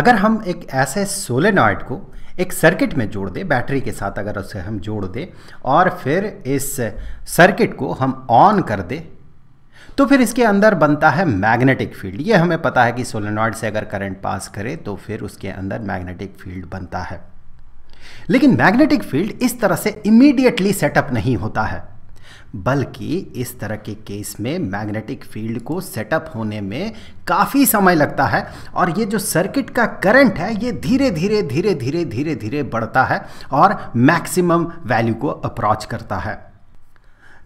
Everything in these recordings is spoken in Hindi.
अगर हम एक ऐसे सोलेनॉइड को एक सर्किट में जोड़ दें बैटरी के साथ अगर उसे हम जोड़ दें और फिर इस सर्किट को हम ऑन कर दें तो फिर इसके अंदर बनता है मैग्नेटिक फील्ड ये हमें पता है कि सोलेनॉइड से अगर करंट पास करे तो फिर उसके अंदर मैग्नेटिक फील्ड बनता है लेकिन मैग्नेटिक फील्ड इस तरह से इमीडिएटली सेटअप नहीं होता है बल्कि इस तरह के केस में मैग्नेटिक फील्ड को सेटअप होने में काफ़ी समय लगता है और ये जो सर्किट का करंट है ये धीरे धीरे धीरे धीरे धीरे धीरे बढ़ता है और मैक्सिमम वैल्यू को अप्रोच करता है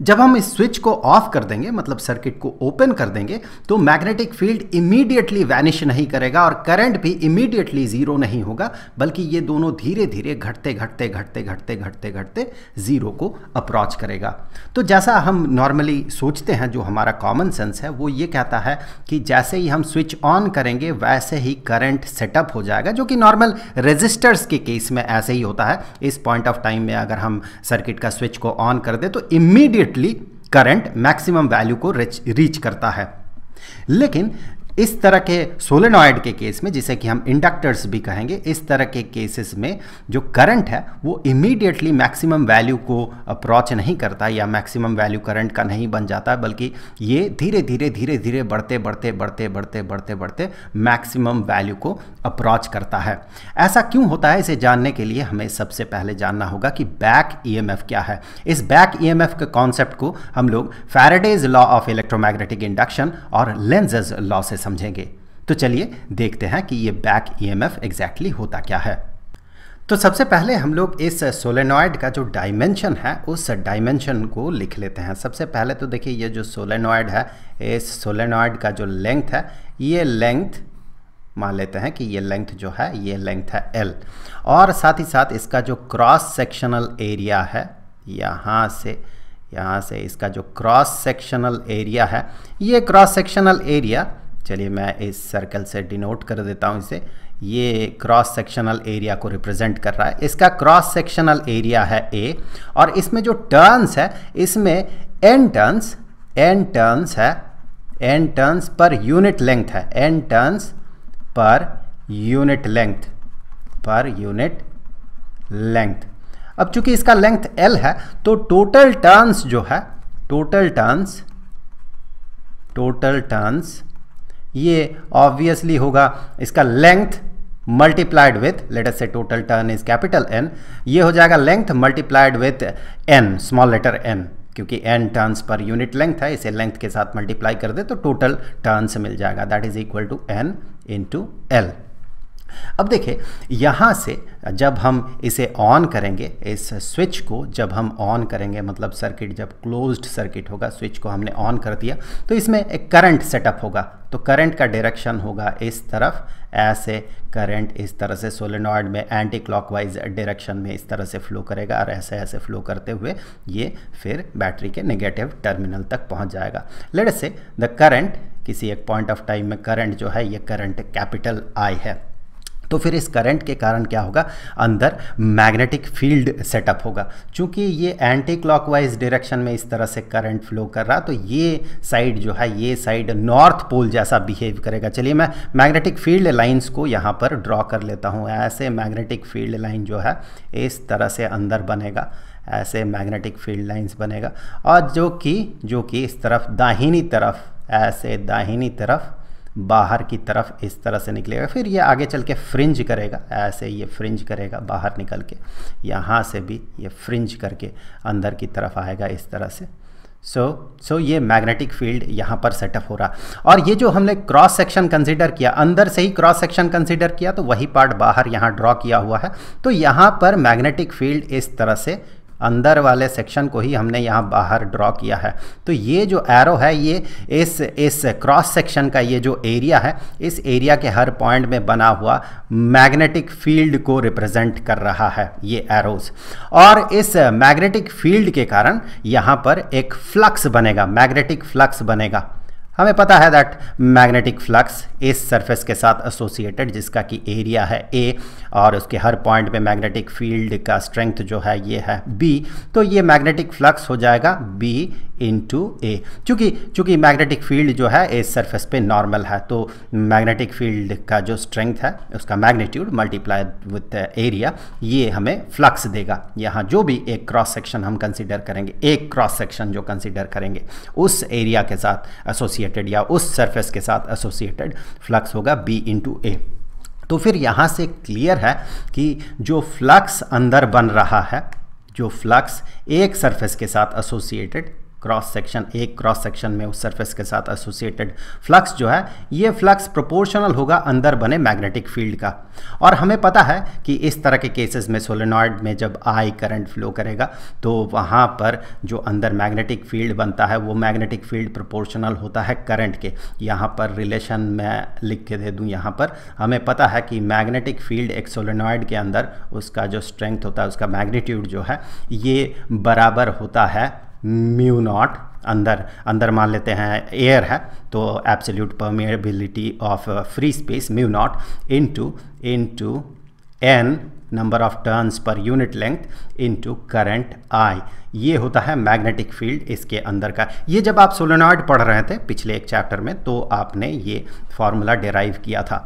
जब हम इस स्विच को ऑफ कर देंगे मतलब सर्किट को ओपन कर देंगे तो मैग्नेटिक फील्ड इमीडिएटली वैनिश नहीं करेगा और करंट भी इमीडिएटली ज़ीरो नहीं होगा बल्कि ये दोनों धीरे धीरे घटते घटते घटते घटते घटते घटते ज़ीरो को अप्रॉच करेगा तो जैसा हम नॉर्मली सोचते हैं जो हमारा कॉमन सेंस है वो ये कहता है कि जैसे ही हम स्विच ऑन करेंगे वैसे ही करंट सेटअप हो जाएगा जो कि नॉर्मल रेजिस्टर्स के केस में ऐसे ही होता है इस पॉइंट ऑफ टाइम में अगर हम सर्किट का स्विच को ऑन कर दें तो immediate immediately current maximum value को रीच करता है लेकिन इस तरह के सोलेनॉयड के केस में जिसे कि हम इंडक्टर्स भी कहेंगे इस तरह के केसेस में जो करंट है वो इमीडिएटली मैक्सिमम वैल्यू को अप्रोच नहीं करता या मैक्सिमम वैल्यू करंट का नहीं बन जाता बल्कि ये धीरे धीरे धीरे धीरे बढ़ते बढ़ते बढ़ते बढ़ते बढ़ते बढ़ते मैक्सिमम वैल्यू को अप्रोच करता है ऐसा क्यों होता है इसे जानने के लिए हमें सबसे पहले जानना होगा कि बैक ईएमएफ क्या है इस बैक ईएमएफ के कॉन्सेप्ट को हम लोग Faraday's law of electromagnetic induction और लेंजेज लॉ से समझेंगे तो चलिए देखते हैं कि ये बैक ईएमएफ एग्जैक्टली होता क्या है तो सबसे पहले हम लोग इस सोलेनॉयड का जो डायमेंशन है उस डायमेंशन को लिख लेते हैं सबसे पहले तो देखिए ये जो सोलेनॉयड है इस सोलेनॉयड का जो लेंथ है ये लेंथ मान लेते हैं कि ये लेंथ जो है ये लेंथ है एल और साथ ही साथ इसका जो क्रॉस सेक्शनल एरिया है यहाँ से यहाँ से इसका जो क्रॉस सेक्शनल एरिया है ये क्रॉस सेक्शनल एरिया चलिए मैं इस सर्कल से डिनोट कर देता हूँ इसे ये क्रॉस सेक्शनल एरिया को रिप्रेजेंट कर रहा है इसका क्रॉस सेक्शनल एरिया है ए और इसमें जो टर्न्स है इसमें एन टर्न्स एन टर्न्स है N turns per unit length है N turns per unit length per unit length अब चूंकि इसका लेंथ एल है तो टोटल टर्न्स जो है टोटल टर्न्स टोटल टर्न्स ये ऑब्वियसली होगा इसका लेंथ मल्टीप्लाइड विथ लेटर से total turn is capital N ये हो जाएगा length multiplied with N small letter N क्योंकि N turns per unit length है इसे लेंथ के साथ मल्टीप्लाई कर दे तो टोटल टर्न्स मिल जाएगा that is equal to N into L अब देखिए यहाँ से जब हम इसे ऑन करेंगे इस स्विच को जब हम ऑन करेंगे मतलब सर्किट जब क्लोज्ड सर्किट होगा स्विच को हमने ऑन कर दिया तो इसमें एक करंट सेटअप होगा तो करंट का डायरेक्शन होगा इस तरफ ऐसे करंट इस तरह से सोलेनॉइड में एंटी क्लॉकवाइज डायरेक्शन में इस तरह से फ्लो करेगा और ऐसे ऐसे फ्लो करते हुए ये फिर बैटरी के नेगेटिव टर्मिनल तक पहुंच जाएगा लेट से द करंट किसी एक पॉइंट ऑफ टाइम में करंट जो है ये करंट कैपिटल आई है तो फिर इस करंट के कारण क्या होगा अंदर मैग्नेटिक फील्ड सेटअप होगा क्योंकि ये एंटी क्लॉकवाइज डायरेक्शन में इस तरह से करंट फ्लो कर रहा तो ये साइड जो है ये साइड नॉर्थ पोल जैसा बिहेव करेगा चलिए मैं मैग्नेटिक फील्ड लाइंस को यहाँ पर ड्रॉ कर लेता हूँ ऐसे मैग्नेटिक फील्ड लाइन जो है इस तरह से अंदर बनेगा ऐसे मैग्नेटिक फील्ड लाइन्स बनेगा और जो कि जो कि इस तरफ दाहिनी तरफ ऐसे दाहिनी तरफ बाहर की तरफ इस तरह से निकलेगा फिर ये आगे चल के फ्रिंज करेगा ऐसे ये फ्रिंज करेगा बाहर निकल के यहाँ से भी ये फ्रिंज करके अंदर की तरफ आएगा इस तरह से सो so, सो so ये मैग्नेटिक फील्ड यहाँ पर सेटअप हो रहा और ये जो हमने क्रॉस सेक्शन कंसिडर किया अंदर से ही क्रॉस सेक्शन कंसिडर किया तो वही पार्ट बाहर यहाँ ड्रॉ किया हुआ है तो यहाँ पर मैग्नेटिक फील्ड इस तरह से अंदर वाले सेक्शन को ही हमने यहाँ बाहर ड्रॉ किया है तो ये जो एरो है ये इस इस क्रॉस सेक्शन का ये जो एरिया है इस एरिया के हर पॉइंट में बना हुआ मैग्नेटिक फील्ड को रिप्रेजेंट कर रहा है ये एरोज और इस मैग्नेटिक फील्ड के कारण यहाँ पर एक फ्लक्स बनेगा मैग्नेटिक फ्लक्स बनेगा हमें पता है दैट मैग्नेटिक फ्लक्स इस सरफेस के साथ एसोसिएटेड जिसका कि एरिया है ए और उसके हर पॉइंट पे मैग्नेटिक फील्ड का स्ट्रेंथ जो है ये है बी तो ये मैग्नेटिक फ्लक्स हो जाएगा बी इनटू ए चूँकि चूँकि मैग्नेटिक फील्ड जो है ए सरफेस पे नॉर्मल है तो मैग्नेटिक फील्ड का जो स्ट्रेंथ है उसका मैग्नीट्यूड मल्टीप्लाई विथ एरिया ये हमें फ्लक्स देगा यहाँ जो भी एक क्रॉस सेक्शन हम कंसिडर करेंगे एक क्रॉस सेक्शन जो कंसिडर करेंगे उस एरिया के साथ एसोसिएटेड या उस सर्फेस के साथ एसोसिएटेड फ्लक्स होगा बी इंटू ए तो फिर यहाँ से क्लियर है कि जो फ्लक्स अंदर बन रहा है जो फ्लक्स एक सरफेस के साथ एसोसिएटेड क्रॉस सेक्शन एक क्रॉस सेक्शन में उस सरफेस के साथ एसोसिएटेड फ्लक्स जो है ये फ्लक्स प्रोपोर्शनल होगा अंदर बने मैग्नेटिक फील्ड का और हमें पता है कि इस तरह के केसेस में सोलेनॉयड में जब आई करंट फ्लो करेगा तो वहाँ पर जो अंदर मैग्नेटिक फील्ड बनता है वो मैग्नेटिक फील्ड प्रोपोर्शनल होता है करंट के यहाँ पर रिलेशन मैं लिख के दे दूँ यहाँ पर हमें पता है कि मैग्नेटिक फील्ड एक सोलेनॉयड के अंदर उसका जो स्ट्रेंथ होता है उसका मैग्नीट्यूड जो है ये बराबर होता है म्यू नॉट अंदर अंदर मान लेते हैं एयर है तो absolute permeability of free space mu naught into into N number of turns per unit length into current I ये होता है मैग्नेटिक फील्ड इसके अंदर का ये जब आप सोलोनॉइड पढ़ रहे थे पिछले एक चैप्टर में तो आपने ये फार्मूला डिराइव किया था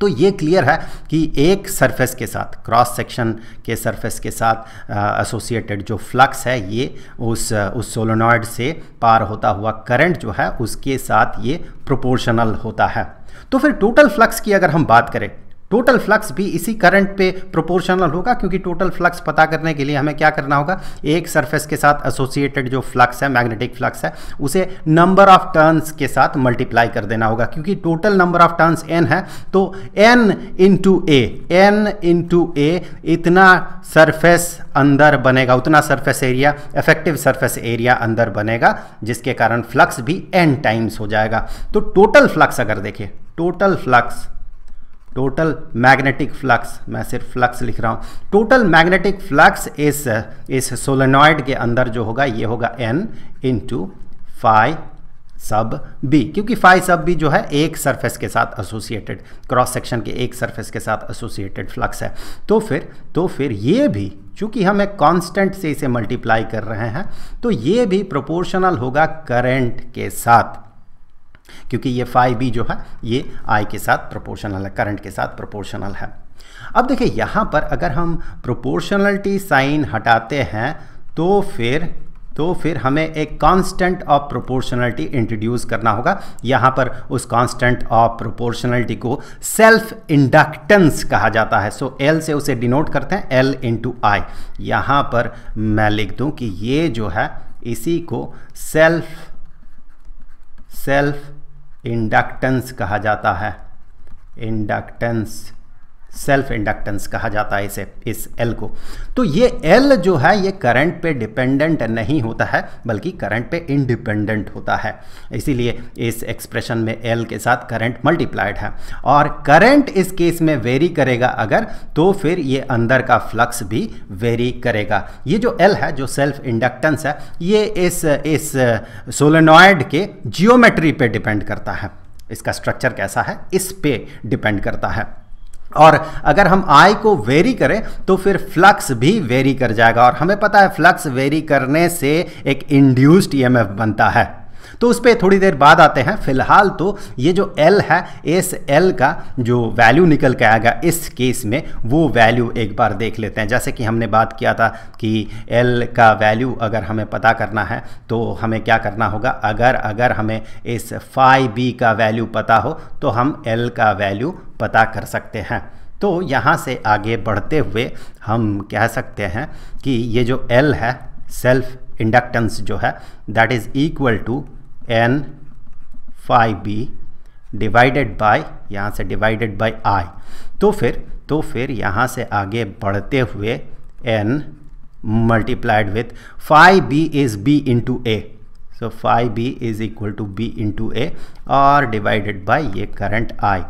तो ये क्लियर है कि एक सरफेस के साथ क्रॉस सेक्शन के सरफेस के साथ एसोसिएटेड uh, जो फ्लक्स है ये उस uh, उस सोलोनॉइड से पार होता हुआ करंट जो है उसके साथ ये प्रोपोर्शनल होता है तो फिर टोटल फ्लक्स की अगर हम बात करें टोटल फ्लक्स भी इसी करंट पे प्रोपोर्शनल होगा क्योंकि टोटल फ्लक्स पता करने के लिए हमें क्या करना होगा एक सरफेस के साथ एसोसिएटेड जो फ्लक्स है मैग्नेटिक फ्लक्स है उसे नंबर ऑफ टर्न्स के साथ मल्टीप्लाई कर देना होगा क्योंकि total number of turns N है तो N into A N into A इतना सरफेस अंदर बनेगा उतना surface area effective surface area अंदर बनेगा जिसके कारण फ्लक्स भी एन टाइम्स हो जाएगा तो टोटल फ्लक्स अगर देखिए total flux total magnetic flux मैं सिर्फ फ्लक्स लिख रहा हूँ टोटल मैग्नेटिक फ्लक्स इस इस सोलेनॉइड के अंदर जो होगा ये होगा N into phi sub B क्योंकि फाइव सब बी जो है एक सरफेस के साथ एसोसिएटेड क्रॉस सेक्शन के एक सरफेस के साथ एसोसिएटेड फ्लक्स है तो फिर तो फिर ये भी चूंकि हम एक कॉन्स्टेंट से इसे मल्टीप्लाई कर रहे हैं तो ये भी प्रोपोर्शनल होगा करंट के साथ क्योंकि ये फाइव बी जो है ये आई के साथ प्रोपोर्शनल है करंट के साथ प्रोपोर्शनल है अब देखिए यहाँ पर अगर हम प्रोपोर्शनलिटी साइन हटाते हैं तो फिर तो फिर हमें एक कांस्टेंट ऑफ प्रोपोर्शनलिटी इंट्रोड्यूस करना होगा यहाँ पर उस कांस्टेंट ऑफ प्रोपोर्शनलिटी को सेल्फ इंडक्टेंस कहा जाता है सो so, एल से उसे डिनोट करते हैं एल इंटू आई यहाँ पर मैं लिख दूँ कि ये जो है इसी को सेल्फ सेल्फ इंडक्टेंस कहा जाता है इंडक्टेंस सेल्फ इंडक्टेंस कहा जाता है इसे इस एल को तो ये एल जो है ये करंट पे डिपेंडेंट नहीं होता है बल्कि करंट पे इंडिपेंडेंट होता है इसीलिए इस एक्सप्रेशन में एल के साथ करंट मल्टीप्लाइड है और करंट इस केस में वेरी करेगा अगर तो फिर ये अंदर का फ्लक्स भी वेरी करेगा ये जो एल है जो सेल्फ इंडक्टेंस है ये इस इस सोलेनॉयड के जियोमेट्री पे डिपेंड करता है इसका स्ट्रक्चर कैसा है इस पे डिपेंड करता है और अगर हम आई को वेरी करें तो फिर फ्लक्स भी वेरी कर जाएगा और हमें पता है फ्लक्स वेरी करने से एक इंड्यूस्ड ईएमएफ e बनता है तो उस पर थोड़ी देर बाद आते हैं फिलहाल तो ये जो एल है एस एल का जो वैल्यू निकल के आएगा इस केस में वो वैल्यू एक बार देख लेते हैं जैसे कि हमने बात किया था कि एल का वैल्यू अगर हमें पता करना है तो हमें क्या करना होगा अगर अगर हमें इस फाइव बी का वैल्यू पता हो तो हम एल का वैल्यू पता कर सकते हैं तो यहाँ से आगे बढ़ते हुए हम कह सकते हैं कि ये जो एल है सेल्फ इंडक्टेंस जो है that is equal to N phi B divided by यहाँ से डिवाइडेड बाय आई तो फिर तो फिर यहाँ से आगे बढ़ते हुए N multiplied with phi B is B into A so phi B is equal to B into A और डिवाइडेड बाय ये करंट आई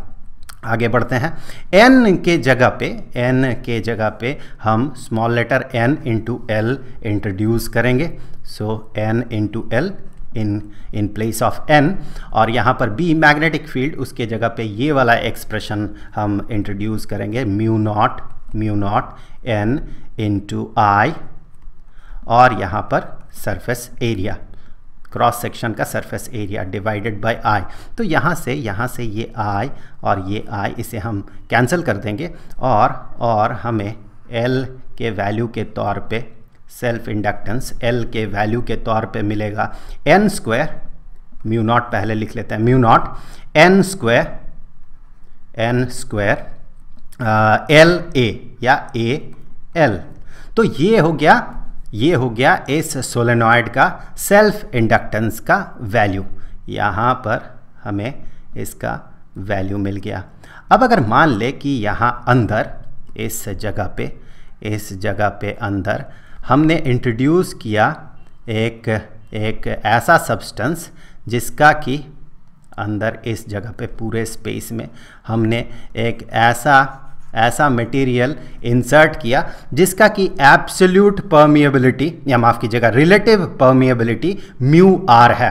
आगे बढ़ते हैं एन के जगह पे एन के जगह पे हम small letter N into L introduce करेंगे so N into L in in place of N और यहाँ पर बी मैग्नेटिक फील्ड उसके जगह पे ये वाला एक्सप्रेशन हम इंट्रोड्यूस करेंगे mu naught mu naught N into I और यहाँ पर सरफेस एरिया क्रॉस सेक्शन का surface area divided by I तो यहाँ से यहाँ से ये आई और ये आई इसे हम कैंसिल कर देंगे और और हमें एल के वैल्यू के तौर पे सेल्फ इंडक्टेंस एल के वैल्यू के तौर पे मिलेगा एन स्क्वायर म्यू नॉट पहले लिख लेते हैं mu naught N square N square L A या ए एल तो ये हो गया ये हो गया इस सोलेनॉइड का सेल्फ इंडक्टेंस का वैल्यू यहाँ पर हमें इसका वैल्यू मिल गया अब अगर मान ले कि यहाँ अंदर इस जगह पे इस जगह पे अंदर हमने इंट्रोड्यूस किया एक एक ऐसा सब्सटेंस जिसका कि अंदर इस जगह पे पूरे स्पेस में हमने एक ऐसा ऐसा मटेरियल इंसर्ट किया जिसका कि एब्सोल्यूट परमिएबिलिटी या माफ़ कीजिएगा रिलेटिव परमिएबिलिटी म्यू आर है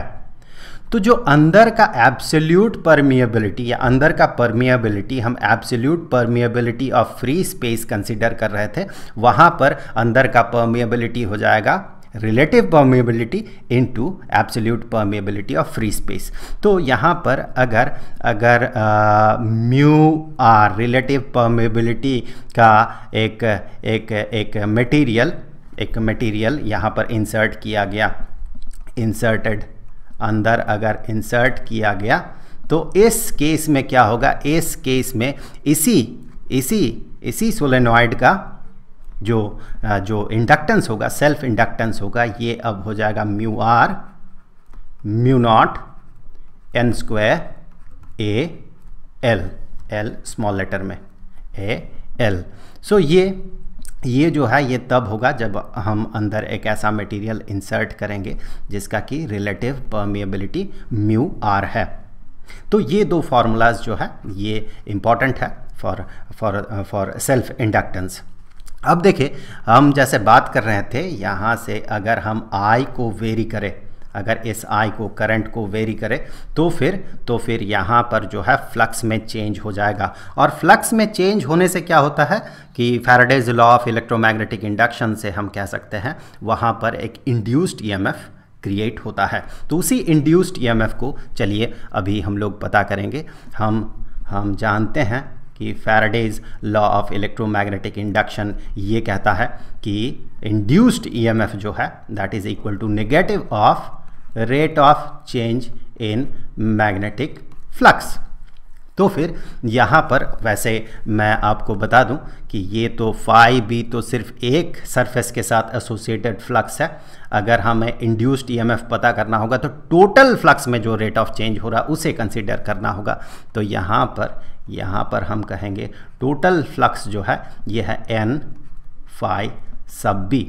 तो जो अंदर का एब्सोल्यूट परमिएबिलिटी या अंदर का परमिएबिलिटी हम absolute permeability of free space consider कर रहे थे वहाँ पर अंदर का परमिएबिलिटी हो जाएगा relative permeability into absolute permeability of free space तो यहाँ पर अगर अगर म्यू आर रिलेटिव परमिएबिलिटी का एक एक एक मटेरियल एक मटेरियल यहाँ पर इंसर्ट किया गया इंसर्टेड अंदर अगर इंसर्ट किया गया तो इस केस में क्या होगा इस केस में इसी इसी इसी सोलेनॉइड का जो जो इंडक्टेंस होगा सेल्फ इंडक्टेंस होगा ये अब हो जाएगा mu R mu naught N square A L L small letter में ए एल सो so ये ये जो है ये तब होगा जब हम अंदर एक ऐसा मटेरियल इंसर्ट करेंगे जिसका कि रिलेटिव परमिएबिलिटी म्यू आर है तो ये दो फार्मूलाज जो है ये इम्पॉर्टेंट है for for for self inductance अब देखिए हम जैसे बात कर रहे थे यहाँ से अगर हम आई को वेरी करें अगर इस आई को करंट को वेरी करे तो फिर तो फिर यहाँ पर जो है फ्लक्स में चेंज हो जाएगा और फ्लक्स में चेंज होने से क्या होता है कि Faraday's law of electromagnetic induction से हम कह सकते हैं वहाँ पर एक इंड्यूस्ड ई क्रिएट होता है तो उसी इंड्यूस्ड ई e को चलिए अभी हम लोग पता करेंगे हम हम जानते हैं कि Faraday's law of electromagnetic induction ये कहता है कि इंड्यूस्ड ईएमएफ e जो है that is equal to negative of rate of change in magnetic flux तो फिर यहाँ पर वैसे मैं आपको बता दूं कि ये तो फाई बी तो सिर्फ एक सरफेस के साथ एसोसिएटेड फ्लक्स है अगर हमें इंड्यूस्ड ईएमएफ e पता करना होगा तो टोटल फ्लक्स में जो रेट ऑफ चेंज हो रहा है उसे कंसिडर करना होगा तो यहाँ पर यहाँ पर हम कहेंगे टोटल फ्लक्स जो है ये है एन फाई सब बी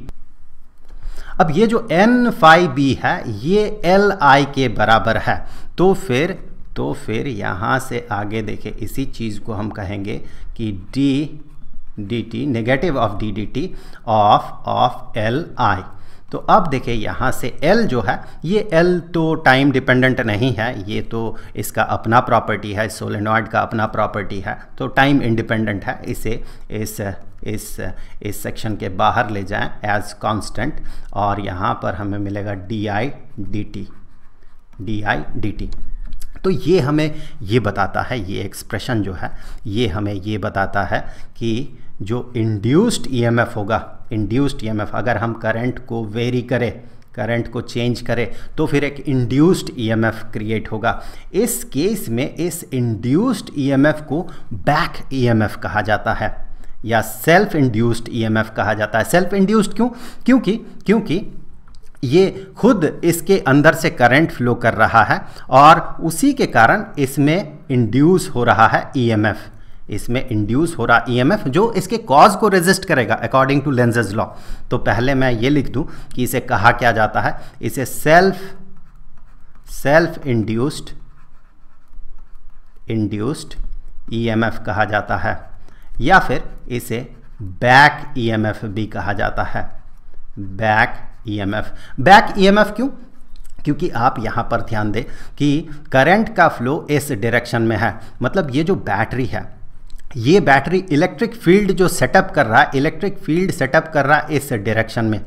अब ये जो एन फाई बी है ये एल आई के बराबर है तो फिर तो फिर यहाँ से आगे देखें इसी चीज़ को हम कहेंगे कि D D T negative of D D T of of L I तो अब देखें यहाँ से L जो है ये L तो टाइम डिपेंडेंट नहीं है ये तो इसका अपना प्रॉपर्टी है सोलेनॉइड का अपना प्रॉपर्टी है तो टाइम इंडिपेंडेंट है इसे इस इस इस सेक्शन के बाहर ले जाएं एज कांस्टेंट और यहाँ पर हमें मिलेगा D I D T D I D T तो ये हमें ये बताता है ये एक्सप्रेशन जो है ये हमें ये बताता है कि जो इंड्यूस्ड ईएमएफ e होगा इंड्यूस्ड ईएमएफ e अगर हम करंट को वेरी करें करंट को चेंज करें तो फिर एक इंड्यूस्ड ईएमएफ क्रिएट होगा इस केस में इस इंड्यूस्ड ईएमएफ e को बैक ईएमएफ कहा जाता है या सेल्फ इंड्यूस्ड ईएमएफ कहा जाता है सेल्फ इंड्यूस्ड क्यों क्योंकि क्योंकि ये खुद इसके अंदर से करंट फ्लो कर रहा है और उसी के कारण इसमें इंड्यूस हो रहा है ईएमएफ e इसमें इंड्यूस हो रहा ईएमएफ e जो इसके कॉज को रेजिस्ट करेगा अकॉर्डिंग टू लेंजेज लॉ तो पहले मैं ये लिख दूं कि इसे कहा क्या जाता है इसे self self induced induced EMF कहा जाता है या फिर इसे बैक ईएमएफ e भी कहा जाता है बैक ईएमएफ बैक ईएमएफ क्यों क्योंकि आप यहां पर ध्यान दें कि करंट का फ्लो इस डायरेक्शन में है मतलब ये जो बैटरी है ये बैटरी इलेक्ट्रिक फील्ड जो सेटअप कर रहा है इलेक्ट्रिक फील्ड सेटअप कर रहा है इस डायरेक्शन में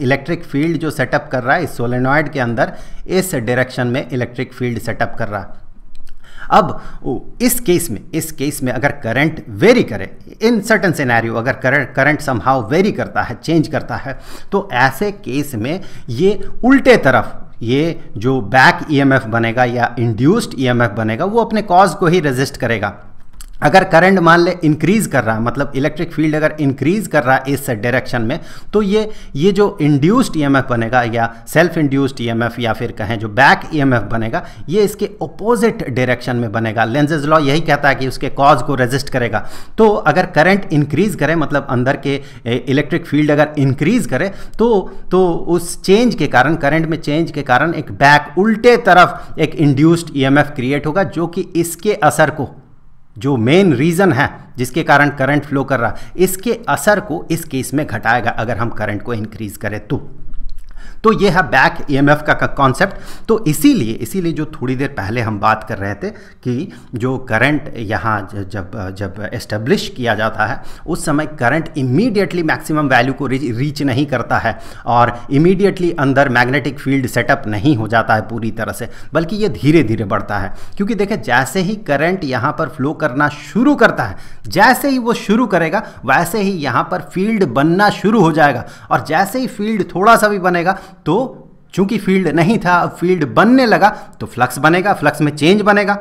इलेक्ट्रिक फील्ड जो सेटअप कर रहा है इस सोलेनॉइड के अंदर इस डायरेक्शन में इलेक्ट्रिक फील्ड सेटअप कर रहा है अब इस केस में इस केस में अगर करंट वेरी करे इन सर्टन सिनेरियो अगर करंट करंट समहाव वेरी करता है चेंज करता है तो ऐसे केस में ये उल्टे तरफ ये जो बैक ईएमएफ बनेगा या इंड्यूस्ड ईएमएफ बनेगा वो अपने कॉज को ही रजिस्ट करेगा अगर करंट मान ले इंक्रीज कर रहा है मतलब इलेक्ट्रिक फील्ड अगर इंक्रीज कर रहा है इस डायरेक्शन में तो ये ये जो इंड्यूस्ड ईएमएफ बनेगा या सेल्फ इंड्यूस्ड ईएमएफ या फिर कहें जो बैक ईएमएफ बनेगा ये इसके ऑपोजिट डायरेक्शन में बनेगा लेंजेज लॉ यही कहता है कि उसके कॉज को रेजिस्ट करेगा तो अगर करंट इंक्रीज करे मतलब अंदर के इलेक्ट्रिक फील्ड अगर इंक्रीज करे तो, तो उस चेंज के कारण करंट में चेंज के कारण एक बैक उल्टे तरफ एक इंड्यूस्ड ई क्रिएट होगा जो कि इसके असर को जो मेन रीज़न है जिसके कारण करंट फ्लो कर रहा इसके असर को इस केस में घटाएगा अगर हम करंट को इंक्रीज़ करें तो तो ये है बैक ईएमएफ का कॉन्सेप्ट तो इसीलिए इसीलिए जो थोड़ी देर पहले हम बात कर रहे थे कि जो करंट यहाँ जब जब एस्टेब्लिश किया जाता है उस समय करंट इमीडिएटली मैक्सिमम वैल्यू को रीच नहीं करता है और इमीडिएटली अंदर मैग्नेटिक फील्ड सेटअप नहीं हो जाता है पूरी तरह से बल्कि ये धीरे धीरे बढ़ता है क्योंकि देखें जैसे ही करंट यहाँ पर फ्लो करना शुरू करता है जैसे ही वो शुरू करेगा वैसे ही यहाँ पर फील्ड बनना शुरू हो जाएगा और जैसे ही फील्ड थोड़ा सा भी बनेगा तो चूंकि फील्ड नहीं था अब फील्ड बनने लगा तो फ्लक्स बनेगा फ्लक्स में चेंज बनेगा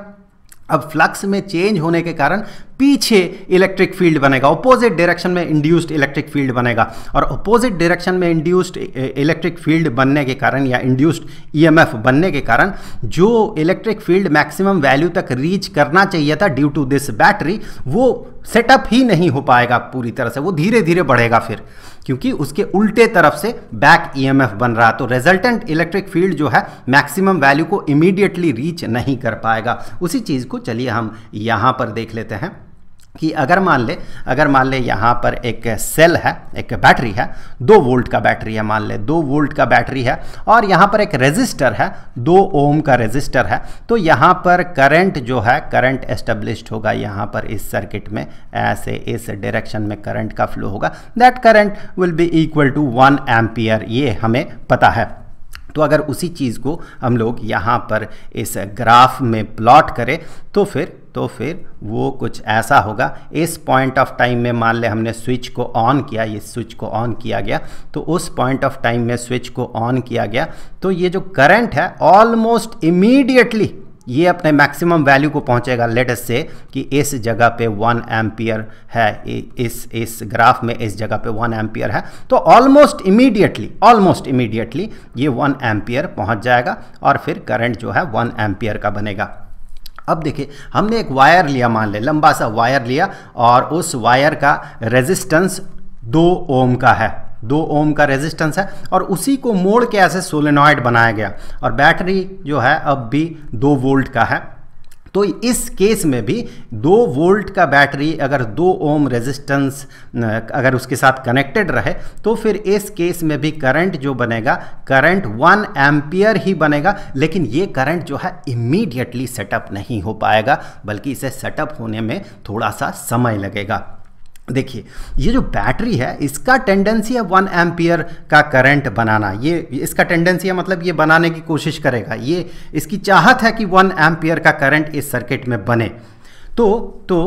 अब फ्लक्स में चेंज होने के कारण पीछे इलेक्ट्रिक फील्ड बनेगा अपोजिट डायरेक्शन में इंड्यूस्ड इलेक्ट्रिक फील्ड बनेगा और अपोजिट डायरेक्शन में इंड्यूस्ड इलेक्ट्रिक फील्ड बनने के कारण या इंड्यूस्ड ईएमएफ e बनने के कारण जो इलेक्ट्रिक फील्ड मैक्सिमम वैल्यू तक रीच करना चाहिए था ड्यू टू दिस बैटरी वो सेटअप ही नहीं हो पाएगा पूरी तरह से वो धीरे धीरे बढ़ेगा फिर क्योंकि उसके उल्टे तरफ से बैक ईएमएफ e बन रहा तो रेजल्टेंट इलेक्ट्रिक फील्ड जो है मैक्सिमम वैल्यू को इमीडिएटली रीच नहीं कर पाएगा उसी चीज़ को चलिए हम यहाँ पर देख लेते हैं कि अगर मान ले अगर मान ले यहाँ पर एक सेल है एक बैटरी है दो वोल्ट का बैटरी है मान ले दो वोल्ट का बैटरी है और यहाँ पर एक रेजिस्टर है दो ओम का रेजिस्टर है तो यहाँ पर करंट जो है करंट एस्टेब्लिश होगा यहाँ पर इस सर्किट में ऐसे इस डायरेक्शन में करंट का फ्लो होगा that current will be equal to one ampere ये हमें पता है तो अगर उसी चीज़ को हम लोग यहाँ पर इस ग्राफ में प्लॉट करें तो फिर तो फिर वो कुछ ऐसा होगा इस पॉइंट ऑफ टाइम में मान ले हमने स्विच को ऑन किया ये स्विच को ऑन किया गया तो उस पॉइंट ऑफ टाइम में स्विच को ऑन किया गया तो ये जो करंट है ऑलमोस्ट इमीडिएटली ये अपने मैक्सिमम वैल्यू को पहुंचेगा लेटेस्ट से कि इस जगह पे वन एम्पियर है इस इस ग्राफ में इस जगह पे वन एम्पियर है तो ऑलमोस्ट इमीडिएटली ऑलमोस्ट इमीडिएटली ये वन एम्पियर पहुंच जाएगा और फिर करंट जो है वन एम्पियर का बनेगा अब देखिए हमने एक वायर लिया मान लें लंबा सा वायर लिया और उस वायर का रेजिस्टेंस दो ओम का है दो ओम का रेजिस्टेंस है और उसी को मोड़ के ऐसे सोलेनॉइड बनाया गया और बैटरी जो है अब भी दो वोल्ट का है तो इस केस में भी दो वोल्ट का बैटरी अगर दो ओम रेजिस्टेंस अगर उसके साथ कनेक्टेड रहे तो फिर इस केस में भी करंट जो बनेगा करंट वन एम्पियर ही बनेगा लेकिन ये करंट जो है इमीडिएटली सेटअप नहीं हो पाएगा बल्कि इसे सेटअप होने में थोड़ा सा समय लगेगा देखिए ये जो बैटरी है इसका टेंडेंसी है वन एम्पियर का करंट बनाना ये इसका टेंडेंसी है मतलब ये बनाने की कोशिश करेगा ये इसकी चाहत है कि वन एम्पियर का करंट इस सर्किट में बने तो तो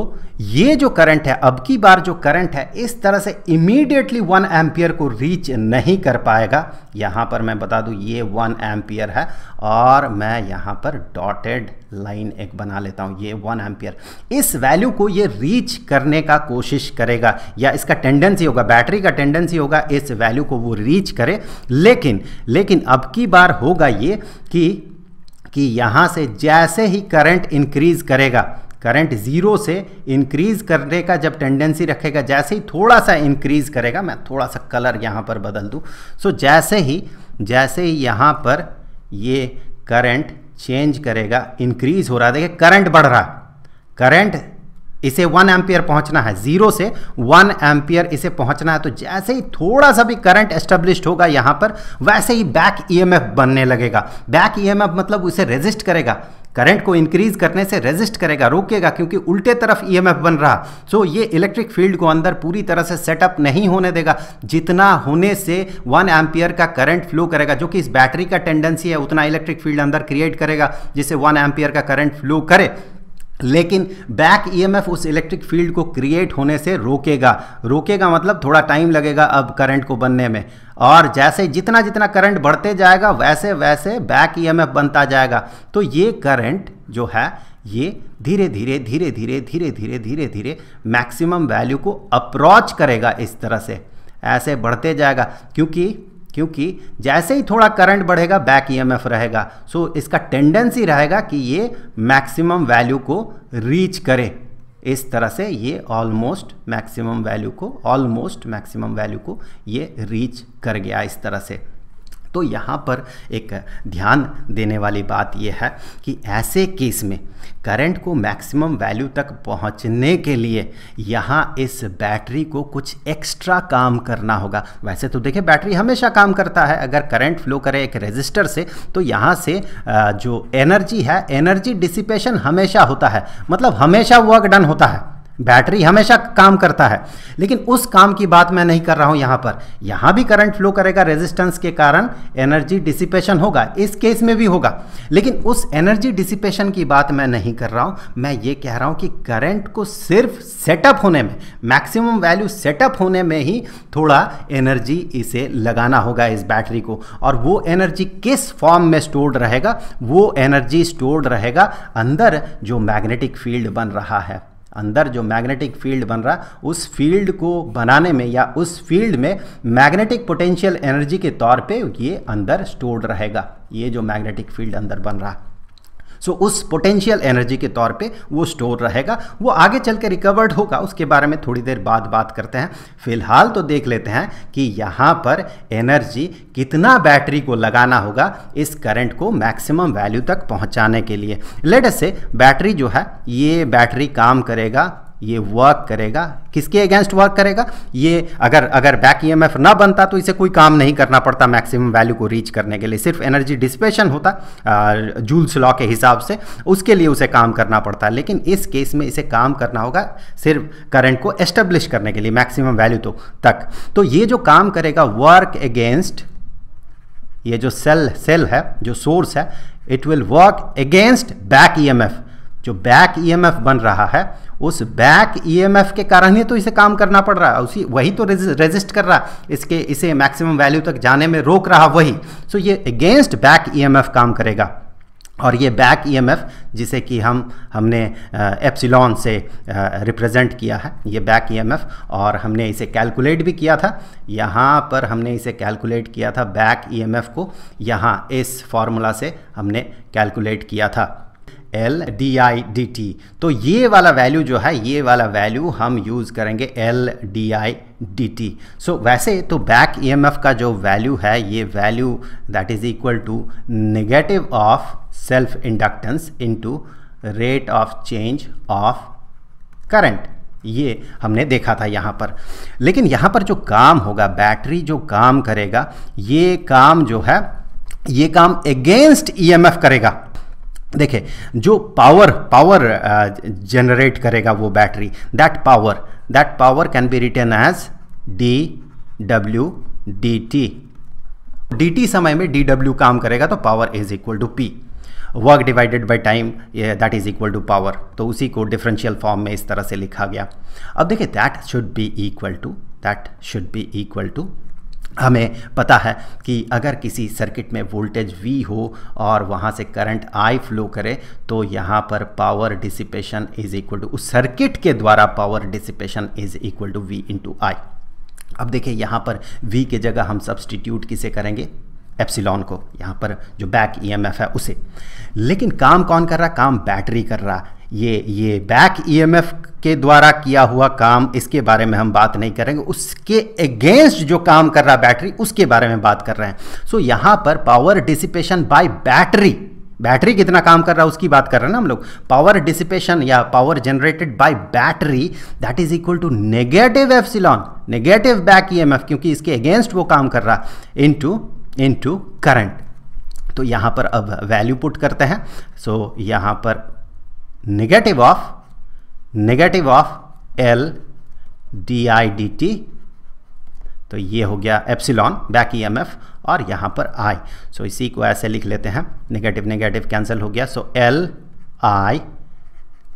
ये जो करंट है अब की बार जो करंट है इस तरह से इमीडिएटली वन एम्पियर को रीच नहीं कर पाएगा यहाँ पर मैं बता दूँ ये वन एम्पियर है और मैं यहाँ पर डॉटेड लाइन एक बना लेता हूँ ये वन एम्पियर इस वैल्यू को ये रीच करने का कोशिश करेगा या इसका टेंडेंसी होगा बैटरी का टेंडेंसी होगा इस वैल्यू को वो रीच करे लेकिन लेकिन अब की बार होगा ये कि कि यहाँ से जैसे ही करंट इंक्रीज करेगा करंट जीरो से इंक्रीज करने का जब टेंडेंसी रखेगा जैसे ही थोड़ा सा इंक्रीज करेगा मैं थोड़ा सा कलर यहाँ पर बदल दूँ सो so, जैसे ही जैसे ही यहाँ पर ये करंट चेंज करेगा इंक्रीज हो रहा है देखिए करंट बढ़ रहा है करंट इसे वन एम्पियर पहुंचना है जीरो से वन एम्पियर इसे पहुंचना है तो जैसे ही थोड़ा सा भी करंट एस्टेब्लिश्ड होगा यहाँ पर वैसे ही बैक ईएमएफ बनने लगेगा बैक ईएमएफ मतलब उसे रेजिस्ट करेगा करंट को इंक्रीज करने से रेजिस्ट करेगा रोकेगा क्योंकि उल्टे तरफ ईएमएफ e बन रहा सो ये इलेक्ट्रिक फील्ड को अंदर पूरी तरह से सेटअप नहीं होने देगा जितना होने से वन एम्पियर का करंट फ्लो करेगा जो कि इस बैटरी का टेंडेंसी है उतना इलेक्ट्रिक फील्ड अंदर क्रिएट करेगा जिससे वन एम्पियर का करंट फ्लो करे लेकिन बैक ईएमएफ उस इलेक्ट्रिक फील्ड को क्रिएट होने से रोकेगा रोकेगा मतलब थोड़ा टाइम लगेगा अब करंट को बनने में और जैसे जितना जितना करंट बढ़ते जाएगा वैसे वैसे बैक ईएमएफ बनता जाएगा तो ये करंट जो है ये धीरे धीरे धीरे धीरे धीरे धीरे धीरे धीरे मैक्सिमम वैल्यू को अप्रोच करेगा इस तरह से ऐसे बढ़ते जाएगा क्योंकि क्योंकि जैसे ही थोड़ा करंट बढ़ेगा बैक ईएमएफ रहेगा सो इसका टेंडेंसी रहेगा कि ये मैक्सिमम वैल्यू को रीच करे इस तरह से ये ऑलमोस्ट मैक्सिमम वैल्यू को ऑलमोस्ट मैक्सिमम वैल्यू को ये रीच कर गया इस तरह से तो यहाँ पर एक ध्यान देने वाली बात यह है कि ऐसे केस में करंट को मैक्सिमम वैल्यू तक पहुँचने के लिए यहाँ इस बैटरी को कुछ एक्स्ट्रा काम करना होगा वैसे तो देखिए बैटरी हमेशा काम करता है अगर करंट फ्लो करे एक रेजिस्टर से तो यहाँ से जो एनर्जी है एनर्जी डिसिपेशन हमेशा होता है मतलब हमेशा वर्क डन होता है बैटरी हमेशा काम करता है लेकिन उस काम की बात मैं नहीं कर रहा हूं यहां पर यहां भी करंट फ्लो करेगा रेजिस्टेंस के कारण एनर्जी डिसिपेशन होगा इस केस में भी होगा लेकिन उस एनर्जी डिसिपेशन की बात मैं नहीं कर रहा हूं मैं ये कह रहा हूं कि करंट को सिर्फ सेटअप होने में मैक्सिमम वैल्यू सेटअप होने में ही थोड़ा एनर्जी इसे लगाना होगा इस बैटरी को और वो एनर्जी किस फॉर्म में स्टोर्ड रहेगा वो एनर्जी स्टोर्ड रहेगा अंदर जो मैग्नेटिक फील्ड बन रहा है अंदर जो मैग्नेटिक फील्ड बन रहा उस फील्ड को बनाने में या उस फील्ड में मैग्नेटिक पोटेंशियल एनर्जी के तौर पे ये अंदर स्टोर्ड रहेगा ये जो मैग्नेटिक फील्ड अंदर बन रहा सो उस पोटेंशियल एनर्जी के तौर पे वो स्टोर रहेगा वो आगे चल के रिकवर्ड होगा उसके बारे में थोड़ी देर बाद बात करते हैं फिलहाल तो देख लेते हैं कि यहाँ पर एनर्जी कितना बैटरी को लगाना होगा इस करंट को मैक्सिमम वैल्यू तक पहुँचाने के लिए लेट से बैटरी जो है ये बैटरी काम करेगा ये वर्क करेगा किसके अगेंस्ट वर्क करेगा ये अगर अगर बैक ईएमएफ ना बनता तो इसे कोई काम नहीं करना पड़ता मैक्सिमम वैल्यू को रीच करने के लिए सिर्फ एनर्जी डिस्पेशन होता जूल्स लॉ के हिसाब से उसके लिए उसे काम करना पड़ता है लेकिन इस केस में इसे काम करना होगा सिर्फ करंट को एस्टेब्लिश करने के लिए मैक्सिमम वैल्यू तो तक तो ये जो काम करेगा वर्क अगेंस्ट ये जो सेल सेल है जो सोर्स है it will work against back EMF जो बैक ईएमएफ बन रहा है उस बैक ईएमएफ के कारण ही तो इसे काम करना पड़ रहा है उसी वही तो रेजिस्ट कर रहा है इसके इसे मैक्सिमम वैल्यू तक जाने में रोक रहा वही सो ये अगेंस्ट बैक ईएमएफ काम करेगा और ये बैक ईएमएफ जिसे कि हम हमने एप्सिलॉन से रिप्रेजेंट किया है ये बैक ईएमएफ और हमने इसे कैलकुलेट भी किया था यहाँ पर हमने इसे कैलकुलेट किया था बैक ईएमएफ को यहाँ इस फॉर्मूला से हमने कैलकुलेट किया था L D I D T तो ये वाला वैल्यू जो है ये वाला वैल्यू हम यूज़ करेंगे L D I D T so वैसे तो बैक ई एम एफ का जो वैल्यू है ये value that is equal to negative of self inductance into rate of change of current ये हमने देखा था यहाँ पर लेकिन यहाँ पर जो काम होगा बैटरी जो काम करेगा ये काम जो है ये काम अगेंस्ट ईएमएफ करेगा देखे जो पावर पावर जनरेट करेगा वो battery that power that power can be return as D W D T D T समय में डी डब्ल्यू काम करेगा तो power is equal to P work divided by time that is equal to power तो उसी को डिफरेंशियल फॉर्म में इस तरह से लिखा गया अब देखिए that should be equal to that should be equal to हमें पता है कि अगर किसी सर्किट में वोल्टेज V हो और वहाँ से करंट I फ्लो करे तो यहाँ पर power dissipation is equal to उस सर्किट के द्वारा power dissipation is equal to V into I अब देखिए यहाँ पर V के जगह हम सब्सटीट्यूट किसे करेंगे एप्सिलॉन को यहाँ पर जो बैक ईएमएफ है उसे लेकिन काम कौन कर रहा काम बैटरी कर रहा ये ये बैक ईएमएफ e के द्वारा किया हुआ काम इसके बारे में हम बात नहीं करेंगे उसके अगेंस्ट जो काम कर रहा बैटरी उसके बारे में बात कर रहे हैं सो so, यहाँ पर power dissipation by battery battery कितना काम कर रहा है उसकी बात कर रहे हैं ना हम लोग पावर डिसिपेशन या power generated by battery that is equal to negative epsilon negative back EMF क्योंकि इसके अगेंस्ट वो काम कर रहा है इनटू इनटू करंट तो यहाँ पर अब वैल्यू पुट करते हैं सो so, यहाँ पर negative of negative of L D I D T तो ये हो गया epsilon back E M F और यहाँ पर आई सो so इसी को ऐसे लिख लेते हैं नेगेटिव नेगेटिव कैंसिल हो गया so L I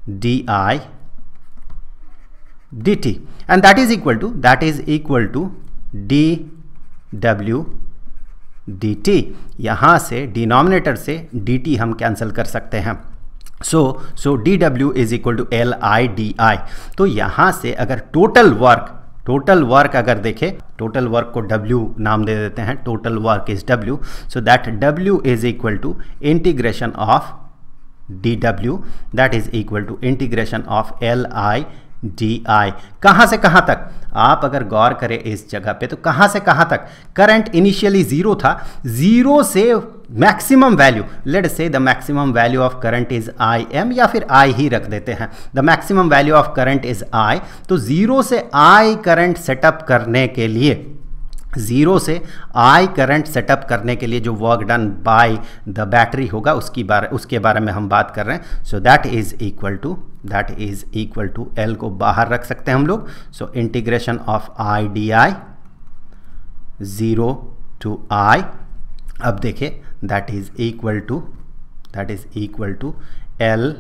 D I D T and that is equal to that is equal to D W D T यहाँ से डिनोमिनेटर से डी टी हम कैंसिल कर सकते हैं so so D W is equal to L I D I तो यहां से अगर टोटल वर्क टोटल वर्क अगर देखें टोटल वर्क को W नाम दे देते हैं total work is W so that W is equal to integration of D W that is equal to integration of L I D I कहाँ से कहाँ तक आप अगर गौर करें इस जगह पे तो कहाँ से कहाँ तक करंट इनिशियली ज़ीरो था ज़ीरो से maximum value let say the maximum value of current is I M या फिर आई ही रख देते हैं the maximum value of current is I तो जीरो से आई करंट सेटअप करने के लिए ज़ीरो से आई करंट सेटअप करने के लिए जो work done by the battery होगा उसकी बारे उसके बारे में हम बात कर रहे हैं so that is equal to that is equal to L को बाहर रख सकते हैं हम लोग so integration of I D I zero to I अब देखिए that is equal to that is equal to L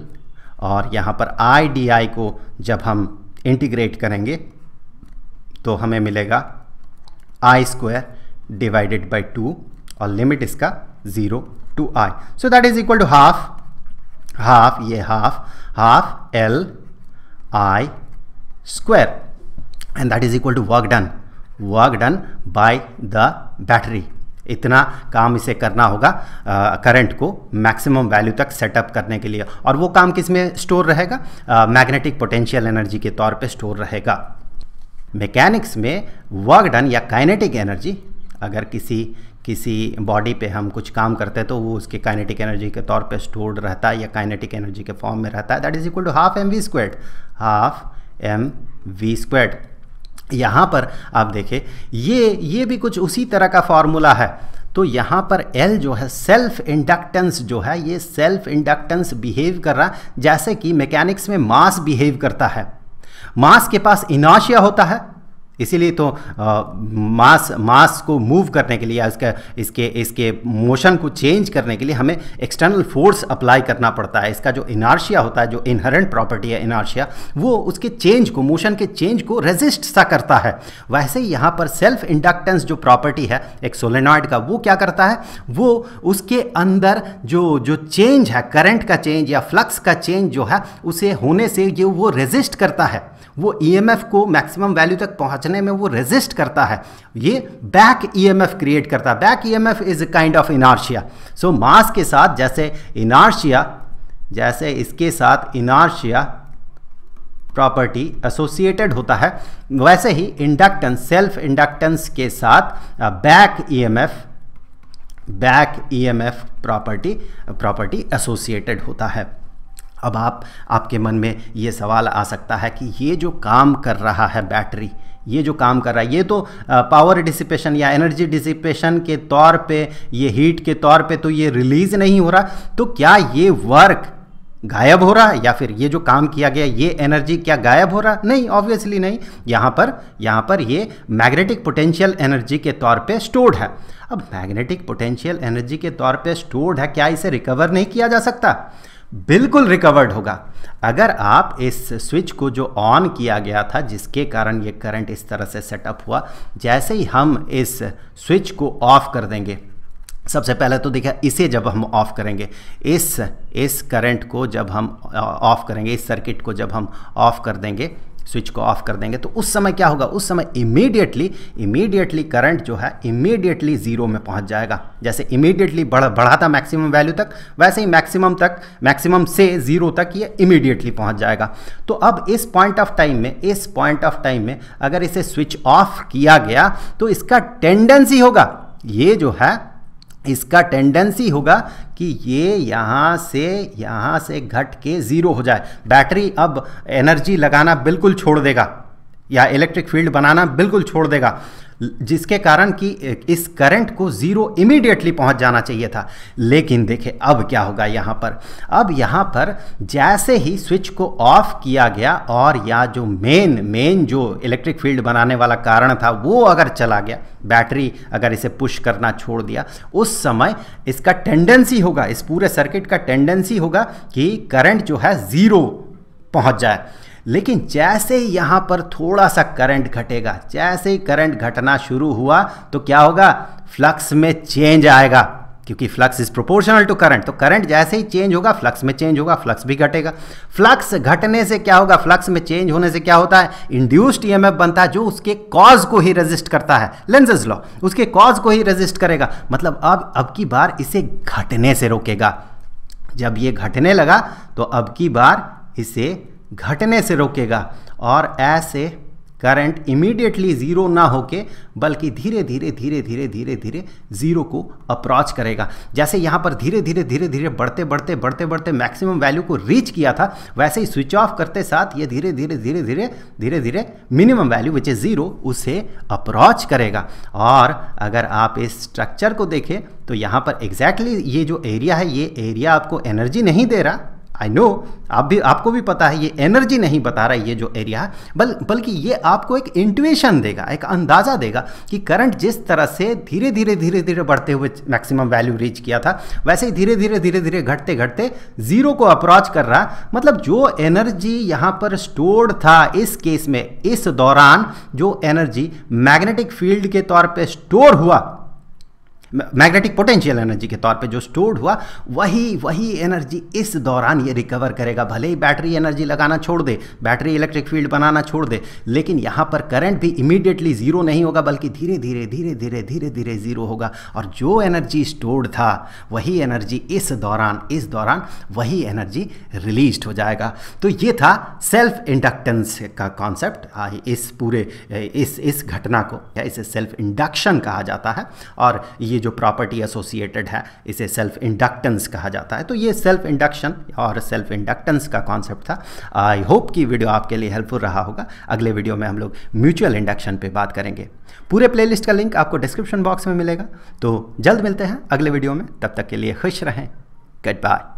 और यहाँ पर आई डी आई को जब हम इंटीग्रेट करेंगे तो हमें मिलेगा I square divided by two और लिमिट इसका zero to I so that is equal to half half ये half half L I square and that is equal to work done work done by the battery इतना काम इसे करना होगा करंट को मैक्सिमम वैल्यू तक सेटअप करने के लिए और वो काम किस में स्टोर रहेगा मैग्नेटिक पोटेंशियल एनर्जी के तौर पे स्टोर रहेगा मैकेनिक्स में वर्क डन या काइनेटिक एनर्जी अगर किसी किसी बॉडी पे हम कुछ काम करते हैं तो वो उसके काइनेटिक एनर्जी के तौर पे स्टोर रहता है या काइनेटिक एनर्जी के फॉर्म में रहता है that is equal to half M V squared half M V squared यहाँ पर आप देखें ये ये भी कुछ उसी तरह का फॉर्मूला है तो यहाँ पर L जो है सेल्फ इंडक्टेंस जो है ये सेल्फ इंडक्टेंस बिहेव कर रहा जैसे कि मैकेनिक्स में मास बिहेव करता है मास के पास इनाशिया होता है इसीलिए तो मास मास को मूव करने के लिए इसका इसके इसके मोशन को चेंज करने के लिए हमें एक्सटर्नल फोर्स अप्लाई करना पड़ता है इसका जो इनार्शिया होता है जो इनहरेंट प्रॉपर्टी है इनार्शिया वो उसके चेंज को मोशन के चेंज को रेजिस्ट सा करता है वैसे ही यहाँ पर सेल्फ इंडक्टेंस जो प्रॉपर्टी है एक सोलेनॉइड का वो क्या करता है वो उसके अंदर जो जो चेंज है करेंट का चेंज या फ्लक्स का चेंज जो है उसे होने से ये वो रेजिस्ट करता है वो ईएमएफ e को मैक्सिमम वैल्यू तक पहुंचने में वो रेजिस्ट करता है ये बैक ईएमएफ क्रिएट करता है back EMF is kind of inertia so mass के साथ जैसे इनार्शिया जैसे इसके साथ इनार्शिया प्रॉपर्टी एसोसिएटेड होता है वैसे ही इंडक्टेंस सेल्फ इंडक्टेंस के साथ back EMF back EMF property property associated होता है अब आप आपके मन में ये सवाल आ सकता है कि ये जो काम कर रहा है बैटरी ये जो काम कर रहा है ये तो पावर डिसिपेशन या एनर्जी डिसिपेशन के तौर पे ये हीट के तौर पे तो ये रिलीज़ नहीं हो रहा तो क्या ये वर्क गायब हो रहा है या फिर ये जो काम किया गया ये एनर्जी क्या गायब हो रहा नहीं ऑब्वियसली नहीं यहाँ पर यहाँ पर ये मैग्नेटिक पोटेंशियल एनर्जी के तौर पे स्टोर्ड है अब मैग्नेटिक पोटेंशियल एनर्जी के तौर पे स्टोर्ड है क्या इसे रिकवर नहीं किया जा सकता बिल्कुल रिकवर्ड होगा अगर आप इस स्विच को जो ऑन किया गया था जिसके कारण ये करंट इस तरह से सेटअप हुआ जैसे ही हम इस स्विच को ऑफ कर देंगे सबसे पहले तो देखा इसे जब हम ऑफ करेंगे इस इस करंट को जब हम ऑफ करेंगे इस सर्किट को जब हम ऑफ कर देंगे स्विच को ऑफ कर देंगे तो उस समय क्या होगा उस समय इमीडिएटली इमीडिएटली करंट जो है इमीडिएटली जीरो में पहुंच जाएगा जैसे इमीडिएटली बढ़ बढ़ा था मैक्सिमम वैल्यू तक वैसे ही मैक्सिमम तक मैक्सिमम से जीरो तक ये इमीडिएटली पहुंच जाएगा तो अब इस पॉइंट ऑफ टाइम में इस पॉइंट ऑफ टाइम में अगर इसे स्विच ऑफ किया गया तो इसका टेंडेंसी होगा ये जो है इसका टेंडेंसी होगा कि ये यहाँ से यहाँ से घट के ज़ीरो हो जाए बैटरी अब एनर्जी लगाना बिल्कुल छोड़ देगा या इलेक्ट्रिक फील्ड बनाना बिल्कुल छोड़ देगा जिसके कारण कि इस करंट को ज़ीरो इमीडिएटली पहुंच जाना चाहिए था लेकिन देखें अब क्या होगा यहां पर अब यहां पर जैसे ही स्विच को ऑफ किया गया और या जो मेन मेन जो इलेक्ट्रिक फील्ड बनाने वाला कारण था वो अगर चला गया बैटरी अगर इसे पुश करना छोड़ दिया उस समय इसका टेंडेंसी होगा इस पूरे सर्किट का टेंडेंसी होगा कि करंट जो है ज़ीरो पहुंच जाए लेकिन जैसे ही यहाँ पर थोड़ा सा करंट घटेगा जैसे ही करंट घटना शुरू हुआ तो क्या होगा फ्लक्स में चेंज आएगा क्योंकि flux is proportional to current तो करंट जैसे ही चेंज होगा फ्लक्स में चेंज होगा फ्लक्स भी घटेगा फ्लक्स घटने से क्या होगा फ्लक्स में चेंज होने से क्या होता है इंड्यूस्ड ईएमएफ बनता है जो उसके कॉज को ही रेजिस्ट करता है लेंजेज लॉ उसके कॉज को ही रेजिस्ट करेगा मतलब अब अब की बार इसे घटने से रोकेगा जब ये घटने लगा तो अब की बार इसे घटने से रोकेगा और ऐसे करंट इमीडिएटली ज़ीरो ना होके बल्कि धीरे धीरे धीरे धीरे धीरे धीरे ज़ीरो को अप्रॉच करेगा जैसे यहाँ पर धीरे धीरे धीरे धीरे बढ़ते बढ़ते बढ़ते बढ़ते मैक्सिमम वैल्यू को रीच किया था वैसे ही स्विच ऑफ करते साथ ये धीरे धीरे धीरे धीरे धीरे धीरे minimum value which is zero उसे अप्रॉच करेगा और अगर आप इस स्ट्रक्चर को देखें तो यहाँ पर एग्जैक्टली exactly ये जो एरिया है ये एरिया आपको एनर्जी नहीं दे रहा आई नो आप भी आपको भी पता है ये एनर्जी नहीं बता रहा है ये जो एरिया है बल बल्कि ये आपको एक इंटुएशन देगा एक अंदाज़ा देगा कि करंट जिस तरह से धीरे धीरे धीरे धीरे बढ़ते हुए मैक्सिमम वैल्यू रीच किया था वैसे ही धीरे धीरे धीरे धीरे घटते घटते ज़ीरो को अप्रॉच कर रहा मतलब जो एनर्जी यहाँ पर स्टोर्ड था इस केस में इस दौरान जो एनर्जी मैग्नेटिक फील्ड के तौर पर स्टोर हुआ मैग्नेटिक पोटेंशियल एनर्जी के तौर पे जो स्टोर्ड हुआ वही वही एनर्जी इस दौरान ये रिकवर करेगा भले ही बैटरी एनर्जी लगाना छोड़ दे बैटरी इलेक्ट्रिक फील्ड बनाना छोड़ दे लेकिन यहाँ पर करंट भी इमीडिएटली ज़ीरो नहीं होगा बल्कि धीरे धीरे धीरे धीरे धीरे धीरे ज़ीरो होगा और जो एनर्जी स्टोर्ड था वही एनर्जी इस दौरान इस दौरान वही एनर्जी रिलीज हो जाएगा तो ये था सेल्फ इंडक्टेंस का कॉन्सेप्ट इस पूरे इस इस घटना को या इसे सेल्फ इंडक्शन कहा जाता है और ये जो प्रॉपर्टी एसोसिएटेड है इसे सेल्फ इंडक्टेंस कहा जाता है तो ये सेल्फ इंडक्शन और सेल्फ इंडक्टेंस का कॉन्सेप्ट था आई होप कि वीडियो आपके लिए हेल्पफुल रहा होगा अगले वीडियो में हम लोग म्यूचुअल इंडक्शन पर बात करेंगे पूरे प्ले का लिंक आपको डिस्क्रिप्शन बॉक्स में मिलेगा तो जल्द मिलते हैं अगले वीडियो में तब तक के लिए खुश रहें गुड बाय